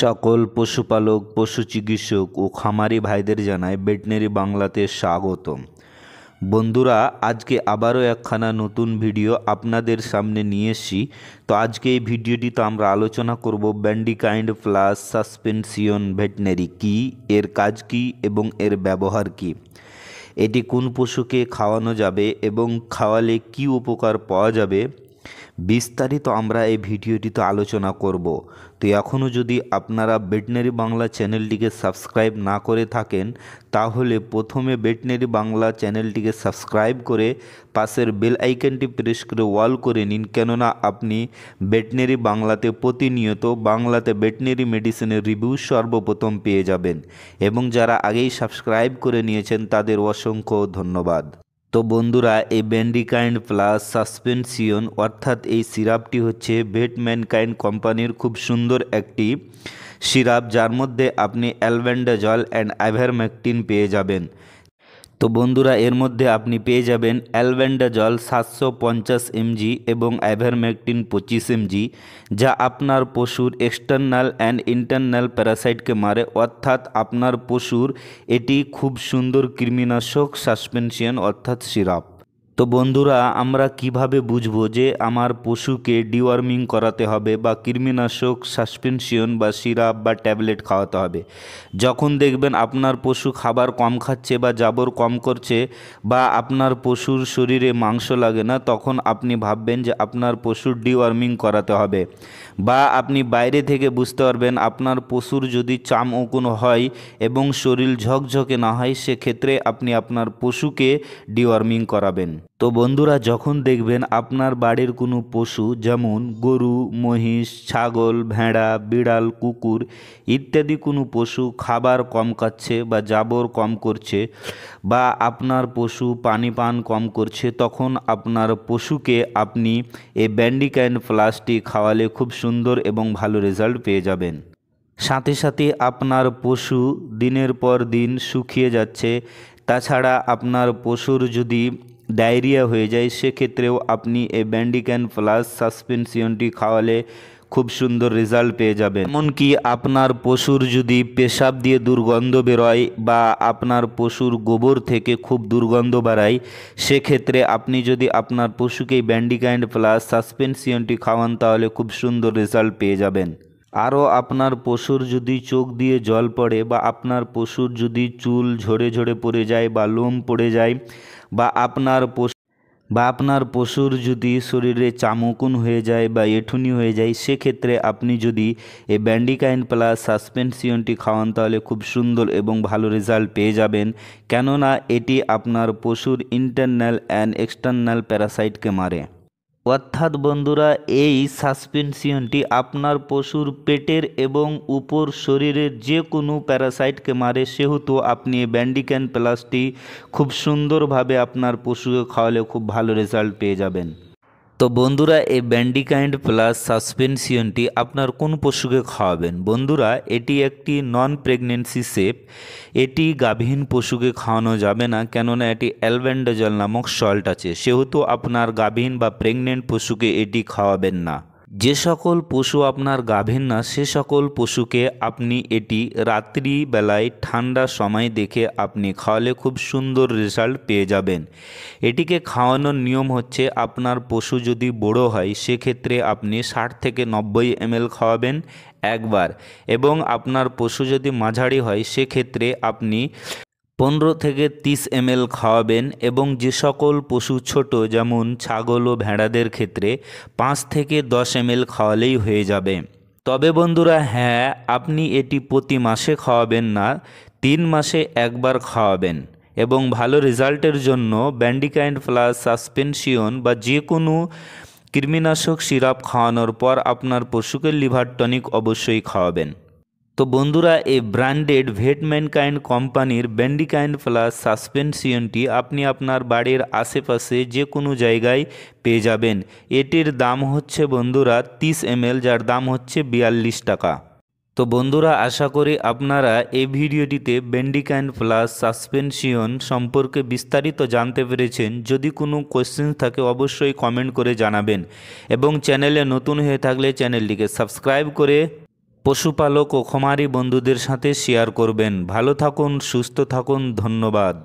সকল পশুপালক পশু চিকিৎসক ও খামারি ভাইদের জানায় ভেটনারি বাংলাতে স্বাগত বন্ধুরা আজকে আবারও একখানা নতুন ভিডিও আপনাদের সামনে নিয়ে এসছি তো আজকে এই ভিডিওটিতে আমরা আলোচনা করব ব্যান্ডিকাইন্ড প্লাস সাসপেনশিয়ন ভেটনারি কি এর কাজ কি এবং এর ব্যবহার কি এটি কোন পশুকে খাওয়ানো যাবে এবং খাওয়ালে কি উপকার পাওয়া যাবে বিস্তারিত আমরা এই ভিডিওটিতে আলোচনা করব তো এখনও যদি আপনারা বেটনারি বাংলা চ্যানেলটিকে সাবস্ক্রাইব না করে থাকেন তাহলে প্রথমে বেটনারি বাংলা চ্যানেলটিকে সাবস্ক্রাইব করে পাশের বেল আইকনটি প্রেস করে ওয়াল করে নিন কেননা আপনি ভেটনারি বাংলাতে প্রতিনিয়ত বাংলাতে বেটনারি মেডিসিনের রিভিউ সর্বপ্রথম পেয়ে যাবেন এবং যারা আগেই সাবস্ক্রাইব করে নিয়েছেন তাদের অসংখ্য ধন্যবাদ তো বন্ধুরা এই ব্যান্ডিকাইন্ড প্লাস সাসপেনসিয়ন অর্থাৎ এই সিরাপটি হচ্ছে ভেটম্যানকাইন্ড কোম্পানির খুব সুন্দর একটি সিরাপ যার মধ্যে আপনি অ্যালভেন্ডাজল অ্যান্ড আইভারম্যাকটিন পেয়ে যাবেন তো বন্ধুরা এর মধ্যে আপনি পেয়ে যাবেন অ্যালভেন্ডা জল সাতশো পঞ্চাশ এমজি এবং অ্যাভারমেকটিন পঁচিশ এমজি যা আপনার পশুর এক্সটার্নাল অ্যান্ড ইন্টারনাল প্যারাসাইটকে মারে অর্থাৎ আপনার পশুর এটি খুব সুন্দর কৃমিনাশক সাসপেনশন অর্থাৎ সিরাপ তো বন্ধুরা আমরা কিভাবে বুঝবো যে আমার পশুকে ডিওয়ার্মিং করাতে হবে বা কৃমিনাশক সাসপেনশন বা সিরাপ বা ট্যাবলেট খাওয়াতে হবে যখন দেখবেন আপনার পশু খাবার কম খাচ্ছে বা জাবর কম করছে বা আপনার পশুর শরীরে মাংস লাগে না তখন আপনি ভাববেন যে আপনার পশুর ডিওয়ার্মিং করাতে হবে বা আপনি বাইরে থেকে বুঝতে পারবেন আপনার পশুর যদি চাম উকুন হয় এবং শরীর ঝকঝকে না হয় সেক্ষেত্রে আপনি আপনার পশুকে ডিওয়ার্মিং করাবেন তো বন্ধুরা যখন দেখবেন আপনার বাড়ির কোনো পশু যেমন গরু মহিষ ছাগল ভেড়া বিড়াল কুকুর ইত্যাদি কোনো পশু খাবার কম খাচ্ছে বা জাবর কম করছে বা আপনার পশু পানি পান কম করছে তখন আপনার পশুকে আপনি এই ব্যান্ডিক অ্যান্ড খাওয়ালে খুব সুন্দর এবং ভালো রেজাল্ট পেয়ে যাবেন সাথে সাথে আপনার পশু দিনের পর দিন শুকিয়ে যাচ্ছে তাছাড়া আপনার পশুর যদি ডায়রিয়া হয়ে যায় সেক্ষেত্রেও আপনি এই ব্যান্ডিক্যান প্লাস সাসপেনশনটি খাওয়ালে খুব সুন্দর রেজাল্ট পেয়ে যাবেন এমনকি আপনার পশুর যদি পেশাব দিয়ে দুর্গন্ধ বেরোয় বা আপনার পশুর গোবর থেকে খুব দুর্গন্ধ বাড়ায় সেক্ষেত্রে আপনি যদি আপনার পশুকে ব্যান্ডিক্যান্ড প্লাস সাসপেনশনটি খাওয়ান তাহলে খুব সুন্দর রেজাল্ট পেয়ে যাবেন আরও আপনার পশুর যদি চোখ দিয়ে জল পড়ে বা আপনার পশুর যদি চুল ঝরে ঝরে পড়ে যায় বা লোম পড়ে যায় বা আপনার পশু বা আপনার পশুর যদি শরীরে চামকুন হয়ে যায় বা এঠুনি হয়ে যায় সেক্ষেত্রে আপনি যদি এই ব্যান্ডিকাইন প্লাস সাসপেনশিয়নটি খাওয়ান তাহলে খুব সুন্দর এবং ভালো রেজাল্ট পেয়ে যাবেন কেননা এটি আপনার পশুর ইন্টারনাল অ্যান্ড এক্সটার্নাল প্যারাসাইটকে মারে অর্থাৎ বন্ধুরা এই সাসপেনশনটি আপনার পশুর পেটের এবং উপর শরীরের যে কোনো প্যারাসাইটকে মারে সেহেতু আপনি এই ব্যান্ডিক্যান প্লাসটি খুব সুন্দরভাবে আপনার পশুকে খাওয়ালে খুব ভালো রেজাল্ট পেয়ে যাবেন তো বন্ধুরা এই ব্যান্ডিকাইন্ড প্লাস সাসপেনশিয়নটি আপনার কোন পশুকে খাওয়াবেন বন্ধুরা এটি একটি নন প্রেগনেন্সি সেপ এটি গাভীন পশুকে খাওয়ানো যাবে না কেননা এটি অ্যালবেন্ডাজল নামক সল্ট আছে সেহেতু আপনার গাভীন বা প্রেগনেন্ট পশুকে এটি খাওয়াবেন না যে সকল পশু আপনার গাভীর না সে সকল পশুকে আপনি এটি রাত্রিবেলায় ঠান্ডা সময় দেখে আপনি খাওয়ালে খুব সুন্দর রেজাল্ট পেয়ে যাবেন এটিকে খাওয়ানোর নিয়ম হচ্ছে আপনার পশু যদি বড় হয় সেক্ষেত্রে আপনি ষাট থেকে নব্বই এম খাওয়াবেন একবার এবং আপনার পশু যদি মাঝারি হয় সেক্ষেত্রে আপনি পনেরো থেকে তিরিশ এম খাওয়াবেন এবং যে সকল পশু ছোট যেমন ছাগল ও ভেড়াদের ক্ষেত্রে পাঁচ থেকে দশ এম খাওয়ালেই হয়ে যাবে তবে বন্ধুরা হ্যাঁ আপনি এটি প্রতি মাসে খাওয়াবেন না তিন মাসে একবার খাওয়াবেন এবং ভালো রেজাল্টের জন্য ব্যান্ডিকাইন্ড প্লাস সাসপেনশিয়ন বা যে কোনো কৃমিনাশক সিরাপ খাওয়ানোর পর আপনার পশুকে লিভার টনিক অবশ্যই খাওয়াবেন তো বন্ধুরা এই ব্র্যান্ডেড ভেটম্যানকাইন্ড কোম্পানির ব্যান্ডিকাইন্ড প্লাস সাসপেনশিয়নটি আপনি আপনার বাড়ির আশেপাশে যে কোনো জায়গায় পেয়ে যাবেন এটির দাম হচ্ছে বন্ধুরা তিরিশ এম যার দাম হচ্ছে বিয়াল্লিশ টাকা তো বন্ধুরা আশা করি আপনারা এই ভিডিওটিতে বেন্ডিক্যান্ড প্লাস সাসপেনশিয়ন সম্পর্কে বিস্তারিত জানতে পেরেছেন যদি কোনো কোয়েশ্চেন থাকে অবশ্যই কমেন্ট করে জানাবেন এবং চ্যানেলে নতুন হয়ে থাকলে চ্যানেলটিকে সাবস্ক্রাইব করে পশুপালক ও খামারি বন্ধুদের সাথে শেয়ার করবেন ভালো থাকুন সুস্থ থাকুন ধন্যবাদ